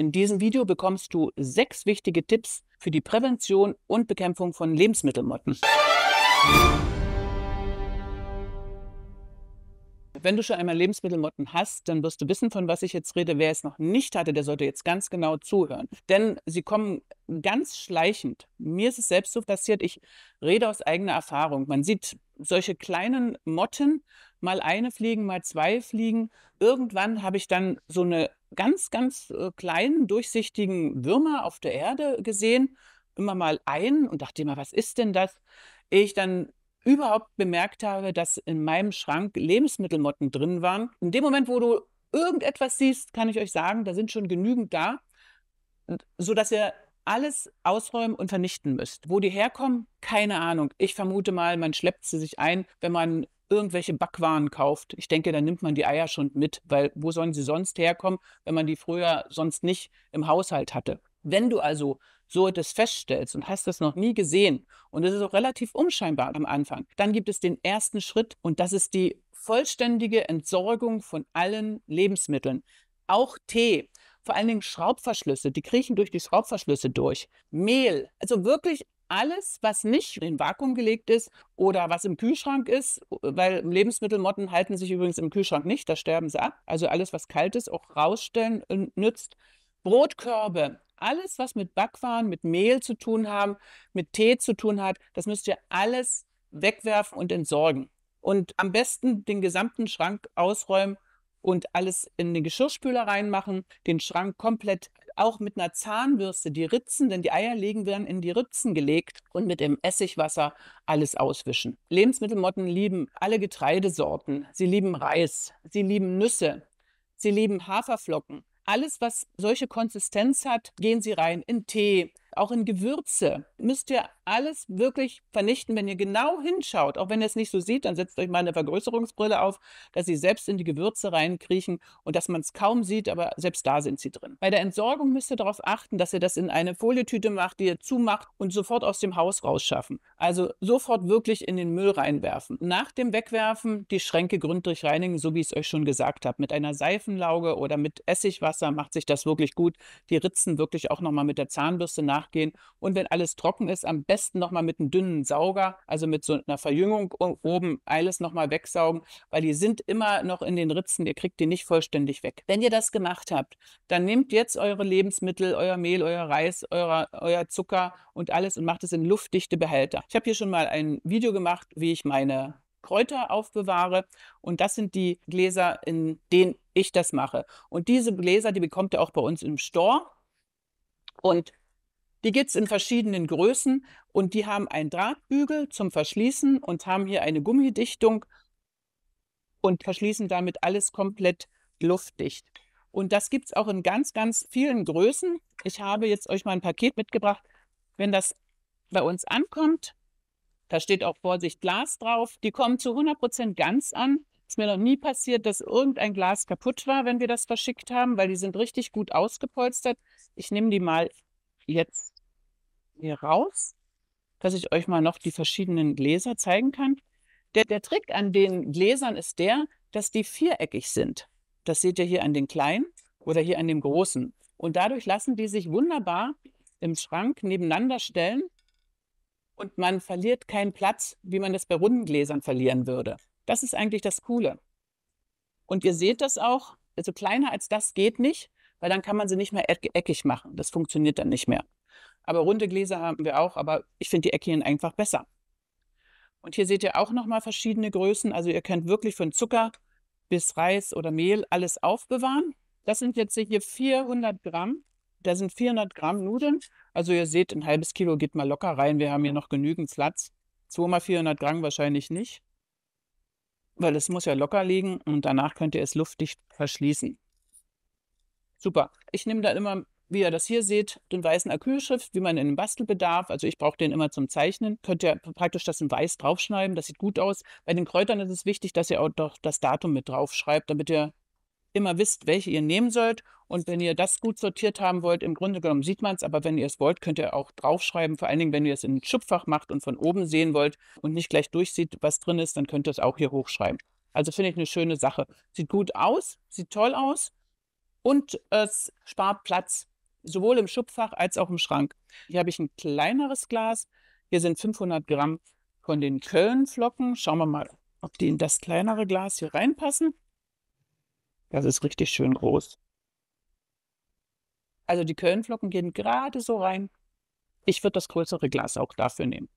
In diesem Video bekommst du sechs wichtige Tipps für die Prävention und Bekämpfung von Lebensmittelmotten. Wenn du schon einmal Lebensmittelmotten hast, dann wirst du wissen, von was ich jetzt rede. Wer es noch nicht hatte, der sollte jetzt ganz genau zuhören. Denn sie kommen ganz schleichend. Mir ist es selbst so passiert, ich rede aus eigener Erfahrung. Man sieht solche kleinen Motten, mal eine fliegen, mal zwei fliegen. Irgendwann habe ich dann so eine ganz, ganz äh, kleinen, durchsichtigen Würmer auf der Erde gesehen, immer mal ein und dachte immer, was ist denn das? Ehe ich dann überhaupt bemerkt habe, dass in meinem Schrank Lebensmittelmotten drin waren. In dem Moment, wo du irgendetwas siehst, kann ich euch sagen, da sind schon genügend da, sodass ihr alles ausräumen und vernichten müsst. Wo die herkommen, keine Ahnung. Ich vermute mal, man schleppt sie sich ein, wenn man irgendwelche Backwaren kauft, ich denke, da nimmt man die Eier schon mit, weil wo sollen sie sonst herkommen, wenn man die früher sonst nicht im Haushalt hatte? Wenn du also so etwas feststellst und hast das noch nie gesehen und es ist auch relativ unscheinbar am Anfang, dann gibt es den ersten Schritt und das ist die vollständige Entsorgung von allen Lebensmitteln, auch Tee vor allen Dingen Schraubverschlüsse, die kriechen durch die Schraubverschlüsse durch. Mehl, also wirklich alles, was nicht in Vakuum gelegt ist oder was im Kühlschrank ist, weil Lebensmittelmotten halten sich übrigens im Kühlschrank nicht, da sterben sie ab. Also alles, was kalt ist, auch rausstellen äh, nützt. Brotkörbe, alles, was mit Backwaren, mit Mehl zu tun haben, mit Tee zu tun hat, das müsst ihr alles wegwerfen und entsorgen. Und am besten den gesamten Schrank ausräumen und alles in den Geschirrspüler reinmachen, den Schrank komplett auch mit einer Zahnbürste die Ritzen, denn die Eier legen werden in die Ritzen gelegt und mit dem Essigwasser alles auswischen. Lebensmittelmotten lieben alle Getreidesorten. Sie lieben Reis, sie lieben Nüsse, sie lieben Haferflocken. Alles, was solche Konsistenz hat, gehen sie rein in Tee, auch in Gewürze, müsst ihr alles wirklich vernichten, wenn ihr genau hinschaut. Auch wenn ihr es nicht so seht, dann setzt euch mal eine Vergrößerungsbrille auf, dass sie selbst in die Gewürze reinkriechen und dass man es kaum sieht, aber selbst da sind sie drin. Bei der Entsorgung müsst ihr darauf achten, dass ihr das in eine Folietüte macht, die ihr zumacht und sofort aus dem Haus rausschaffen. Also sofort wirklich in den Müll reinwerfen. Nach dem Wegwerfen die Schränke gründlich reinigen, so wie ich es euch schon gesagt habe. Mit einer Seifenlauge oder mit Essigwasser macht sich das wirklich gut. Die Ritzen wirklich auch nochmal mit der Zahnbürste nach nachgehen. Und wenn alles trocken ist, am besten nochmal mit einem dünnen Sauger, also mit so einer Verjüngung oben alles nochmal wegsaugen, weil die sind immer noch in den Ritzen, ihr kriegt die nicht vollständig weg. Wenn ihr das gemacht habt, dann nehmt jetzt eure Lebensmittel, euer Mehl, euer Reis, euer, euer Zucker und alles und macht es in luftdichte Behälter. Ich habe hier schon mal ein Video gemacht, wie ich meine Kräuter aufbewahre. Und das sind die Gläser, in denen ich das mache. Und diese Gläser, die bekommt ihr auch bei uns im Store. Und die gibt es in verschiedenen Größen und die haben einen Drahtbügel zum Verschließen und haben hier eine Gummidichtung und verschließen damit alles komplett luftdicht. Und das gibt es auch in ganz, ganz vielen Größen. Ich habe jetzt euch mal ein Paket mitgebracht. Wenn das bei uns ankommt, da steht auch Vorsicht Glas drauf. Die kommen zu 100% Prozent ganz an. Ist mir noch nie passiert, dass irgendein Glas kaputt war, wenn wir das verschickt haben, weil die sind richtig gut ausgepolstert. Ich nehme die mal jetzt hier raus, dass ich euch mal noch die verschiedenen Gläser zeigen kann. Der, der Trick an den Gläsern ist der, dass die viereckig sind. Das seht ihr hier an den kleinen oder hier an dem großen. Und dadurch lassen die sich wunderbar im Schrank nebeneinander stellen und man verliert keinen Platz, wie man das bei runden Gläsern verlieren würde. Das ist eigentlich das Coole. Und ihr seht das auch, also kleiner als das geht nicht weil dann kann man sie nicht mehr eckig machen. Das funktioniert dann nicht mehr. Aber runde Gläser haben wir auch, aber ich finde die eckigen einfach besser. Und hier seht ihr auch nochmal verschiedene Größen. Also ihr könnt wirklich von Zucker bis Reis oder Mehl alles aufbewahren. Das sind jetzt hier 400 Gramm. Da sind 400 Gramm Nudeln. Also ihr seht, ein halbes Kilo geht mal locker rein. Wir haben hier noch genügend Platz. 2 mal 400 Gramm wahrscheinlich nicht, weil es muss ja locker liegen und danach könnt ihr es luftdicht verschließen. Super. Ich nehme da immer, wie ihr das hier seht, den weißen Acrylschrift, wie man in den Bastelbedarf, also ich brauche den immer zum Zeichnen, könnt ihr praktisch das in weiß draufschreiben, das sieht gut aus. Bei den Kräutern ist es wichtig, dass ihr auch doch das Datum mit draufschreibt, damit ihr immer wisst, welche ihr nehmen sollt. Und wenn ihr das gut sortiert haben wollt, im Grunde genommen sieht man es, aber wenn ihr es wollt, könnt ihr auch draufschreiben. Vor allen Dingen, wenn ihr es in ein Schubfach macht und von oben sehen wollt und nicht gleich durchsieht, was drin ist, dann könnt ihr es auch hier hochschreiben. Also finde ich eine schöne Sache. Sieht gut aus, sieht toll aus und es spart Platz, sowohl im Schubfach als auch im Schrank. Hier habe ich ein kleineres Glas. Hier sind 500 Gramm von den Kölnflocken. Schauen wir mal, ob die in das kleinere Glas hier reinpassen. Das ist richtig schön groß. Also die Kölnflocken gehen gerade so rein. Ich würde das größere Glas auch dafür nehmen.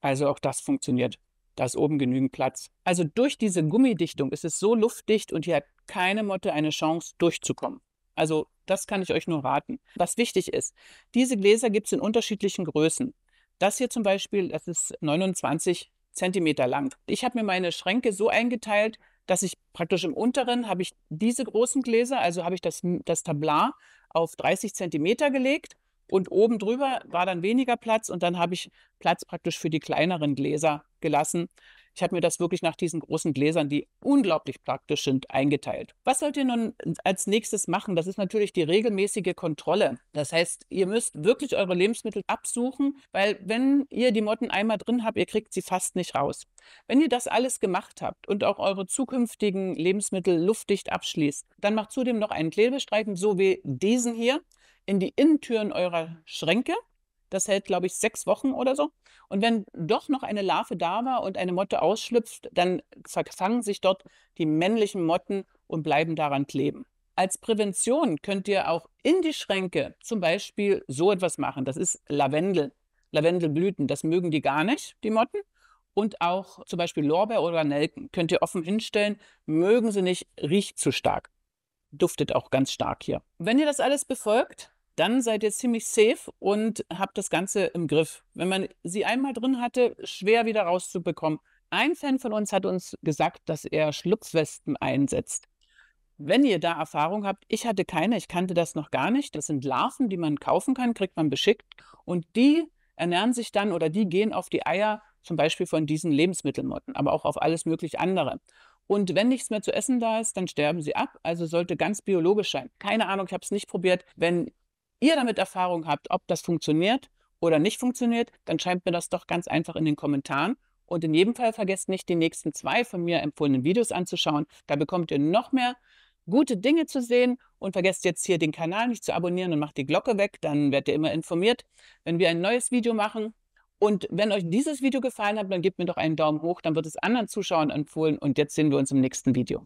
Also auch das funktioniert. Da ist oben genügend Platz. Also durch diese Gummidichtung ist es so luftdicht und hier hat keine Motte eine Chance durchzukommen. Also das kann ich euch nur raten. Was wichtig ist, diese Gläser gibt es in unterschiedlichen Größen. Das hier zum Beispiel, das ist 29 cm lang. Ich habe mir meine Schränke so eingeteilt, dass ich praktisch im unteren habe ich diese großen Gläser, also habe ich das, das Tablar auf 30 cm gelegt und oben drüber war dann weniger Platz und dann habe ich Platz praktisch für die kleineren Gläser gelassen. Ich habe mir das wirklich nach diesen großen Gläsern, die unglaublich praktisch sind, eingeteilt. Was sollt ihr nun als nächstes machen? Das ist natürlich die regelmäßige Kontrolle. Das heißt, ihr müsst wirklich eure Lebensmittel absuchen, weil wenn ihr die Motten einmal drin habt, ihr kriegt sie fast nicht raus. Wenn ihr das alles gemacht habt und auch eure zukünftigen Lebensmittel luftdicht abschließt, dann macht zudem noch einen Klebestreifen, so wie diesen hier in die Innentüren eurer Schränke. Das hält, glaube ich, sechs Wochen oder so. Und wenn doch noch eine Larve da war und eine Motte ausschlüpft, dann zerfangen sich dort die männlichen Motten und bleiben daran kleben. Als Prävention könnt ihr auch in die Schränke zum Beispiel so etwas machen. Das ist Lavendel, Lavendelblüten. Das mögen die gar nicht, die Motten. Und auch zum Beispiel Lorbeer oder Nelken könnt ihr offen hinstellen. Mögen sie nicht, riecht zu stark duftet auch ganz stark hier. Wenn ihr das alles befolgt, dann seid ihr ziemlich safe und habt das Ganze im Griff. Wenn man sie einmal drin hatte, schwer wieder rauszubekommen. Ein Fan von uns hat uns gesagt, dass er Schlupfwespen einsetzt. Wenn ihr da Erfahrung habt, ich hatte keine, ich kannte das noch gar nicht. Das sind Larven, die man kaufen kann, kriegt man beschickt. Und die ernähren sich dann oder die gehen auf die Eier zum Beispiel von diesen Lebensmittelmotten, aber auch auf alles mögliche andere. Und wenn nichts mehr zu essen da ist, dann sterben sie ab. Also sollte ganz biologisch sein. Keine Ahnung, ich habe es nicht probiert. Wenn ihr damit Erfahrung habt, ob das funktioniert oder nicht funktioniert, dann schreibt mir das doch ganz einfach in den Kommentaren. Und in jedem Fall vergesst nicht, die nächsten zwei von mir empfohlenen Videos anzuschauen. Da bekommt ihr noch mehr gute Dinge zu sehen. Und vergesst jetzt hier den Kanal nicht zu abonnieren und macht die Glocke weg. Dann werdet ihr immer informiert, wenn wir ein neues Video machen. Und wenn euch dieses Video gefallen hat, dann gebt mir doch einen Daumen hoch, dann wird es anderen Zuschauern empfohlen und jetzt sehen wir uns im nächsten Video.